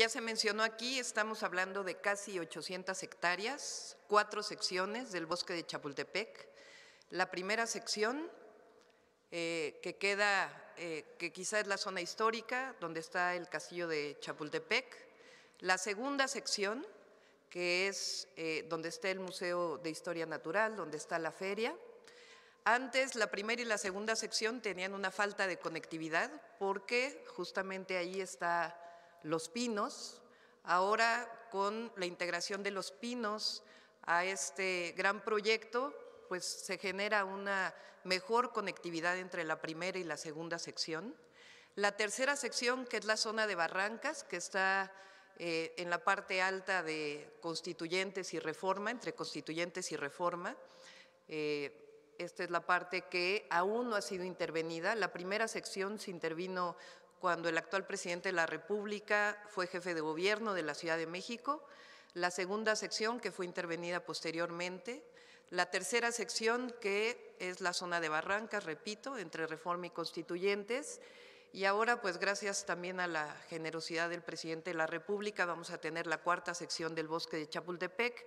Ya se mencionó aquí, estamos hablando de casi 800 hectáreas, cuatro secciones del bosque de Chapultepec. La primera sección, eh, que queda, eh, que quizá es la zona histórica, donde está el castillo de Chapultepec. La segunda sección, que es eh, donde está el Museo de Historia Natural, donde está la feria. Antes, la primera y la segunda sección tenían una falta de conectividad porque justamente ahí está los pinos, ahora con la integración de los pinos a este gran proyecto, pues se genera una mejor conectividad entre la primera y la segunda sección. La tercera sección, que es la zona de Barrancas, que está eh, en la parte alta de Constituyentes y Reforma, entre Constituyentes y Reforma, eh, esta es la parte que aún no ha sido intervenida. La primera sección se intervino cuando el actual presidente de la República fue jefe de gobierno de la Ciudad de México, la segunda sección que fue intervenida posteriormente, la tercera sección que es la zona de Barrancas, repito, entre Reforma y Constituyentes, y ahora pues gracias también a la generosidad del presidente de la República vamos a tener la cuarta sección del bosque de Chapultepec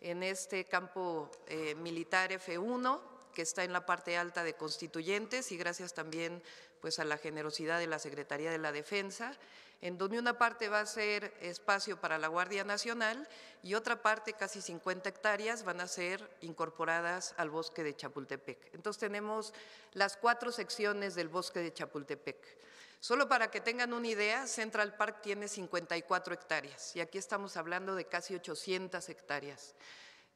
en este campo eh, militar F1 que está en la parte alta de Constituyentes y gracias también pues, a la generosidad de la Secretaría de la Defensa, en donde una parte va a ser espacio para la Guardia Nacional y otra parte, casi 50 hectáreas, van a ser incorporadas al bosque de Chapultepec. Entonces tenemos las cuatro secciones del bosque de Chapultepec. Solo para que tengan una idea, Central Park tiene 54 hectáreas y aquí estamos hablando de casi 800 hectáreas.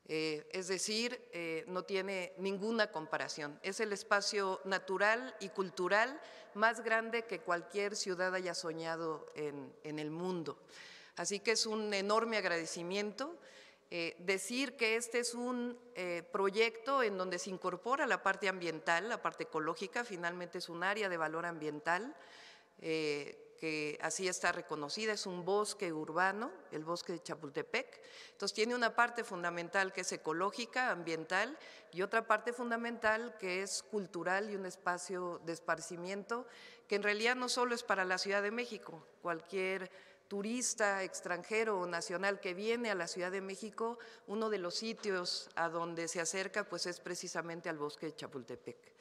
Eh, es decir, eh, no tiene ninguna comparación. Es el espacio natural y cultural más grande que cualquier ciudad haya soñado en, el mundo. Así que es un enorme agradecimiento. Eh, decir que este es un proyecto en donde se incorpora la parte ambiental, la parte ecológica, finalmente es un área de valor ambiental que así está reconocida, es un bosque urbano, el bosque de Chapultepec. Entonces tiene una parte fundamental que es ecológica, ambiental, y otra parte fundamental que es cultural y un espacio de esparcimiento, que en realidad no solo es para la Ciudad de México, cualquier turista extranjero o nacional que viene a la Ciudad de México, uno de los sitios a donde se acerca pues es precisamente al bosque de Chapultepec.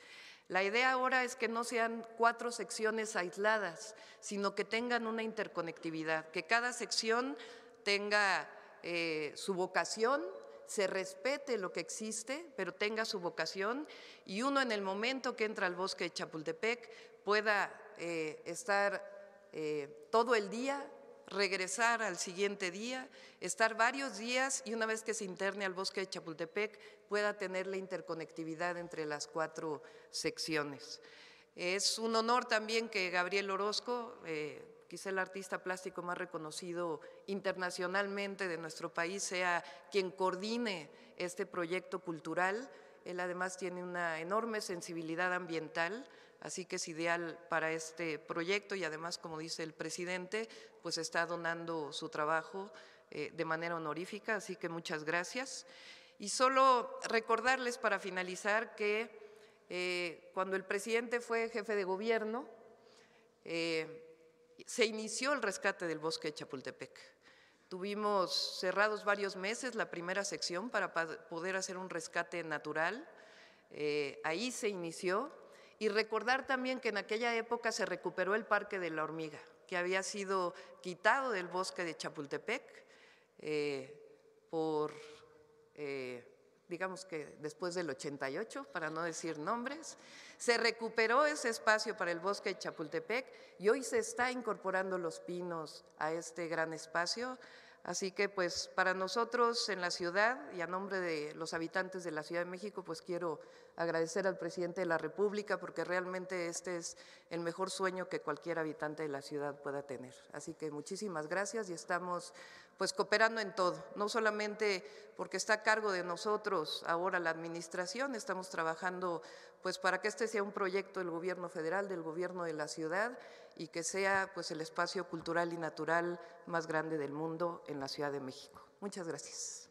La idea ahora es que no sean cuatro secciones aisladas, sino que tengan una interconectividad, que cada sección tenga eh, su vocación, se respete lo que existe, pero tenga su vocación y uno en el momento que entra al bosque de Chapultepec pueda eh, estar eh, todo el día regresar al siguiente día, estar varios días y una vez que se interne al bosque de Chapultepec pueda tener la interconectividad entre las cuatro secciones. Es un honor también que Gabriel Orozco, eh, quizá el artista plástico más reconocido internacionalmente de nuestro país, sea quien coordine este proyecto cultural. Él además tiene una enorme sensibilidad ambiental, Así que es ideal para este proyecto y además, como dice el presidente, pues está donando su trabajo eh, de manera honorífica, así que muchas gracias. Y solo recordarles para finalizar que eh, cuando el presidente fue jefe de gobierno, eh, se inició el rescate del bosque de Chapultepec. Tuvimos cerrados varios meses la primera sección para poder hacer un rescate natural. ahí se inició y recordar también que en aquella época se recuperó el Parque de la Hormiga, que había sido quitado del bosque de Chapultepec eh, por, eh, digamos que después del 88, para no decir nombres. Se recuperó ese espacio para el bosque de Chapultepec y hoy se está incorporando los pinos a este gran espacio Así que pues para nosotros en la ciudad y a nombre de los habitantes de la Ciudad de México, pues quiero agradecer al presidente de la República porque realmente este es el mejor sueño que cualquier habitante de la ciudad pueda tener. Así que muchísimas gracias y estamos pues cooperando en todo, no solamente porque está a cargo de nosotros ahora la administración, estamos trabajando pues para que este sea un proyecto del gobierno federal, del gobierno de la ciudad y que sea pues el espacio cultural y natural más grande del mundo en la Ciudad de México. Muchas gracias.